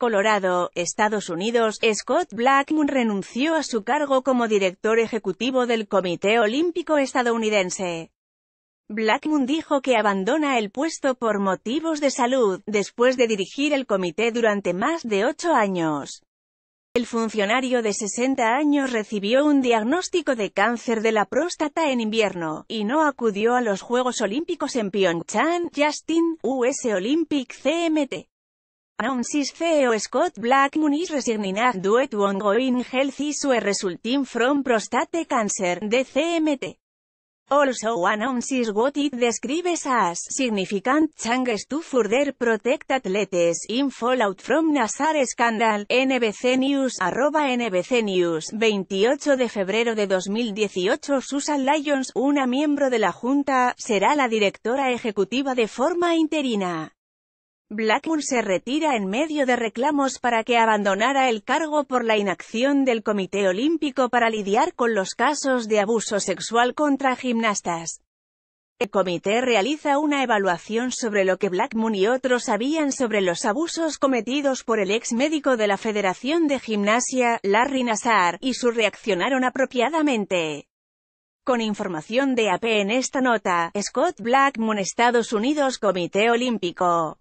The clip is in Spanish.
Colorado, Estados Unidos, Scott Blackmun renunció a su cargo como director ejecutivo del Comité Olímpico Estadounidense. Blackmun dijo que abandona el puesto por motivos de salud, después de dirigir el comité durante más de ocho años. El funcionario de 60 años recibió un diagnóstico de cáncer de la próstata en invierno, y no acudió a los Juegos Olímpicos en Pyeongchang, Justin, US Olympic CMT. Announces CEO Scott Blackmun is resigning due to ongoing health issue resulting from prostate cancer, DCMT. CMT. Also announces what it describes as significant changes to further protect athletes in fallout from Nazar scandal. NBC News arroba NBC News 28 de febrero de 2018 Susan Lyons, una miembro de la Junta, será la directora ejecutiva de forma interina. Blackmoon se retira en medio de reclamos para que abandonara el cargo por la inacción del Comité Olímpico para lidiar con los casos de abuso sexual contra gimnastas. El comité realiza una evaluación sobre lo que Blackmoon y otros sabían sobre los abusos cometidos por el ex médico de la Federación de Gimnasia, Larry Nassar, y su reaccionaron apropiadamente. Con información de AP e en esta nota, Scott Blackmon Estados Unidos Comité Olímpico.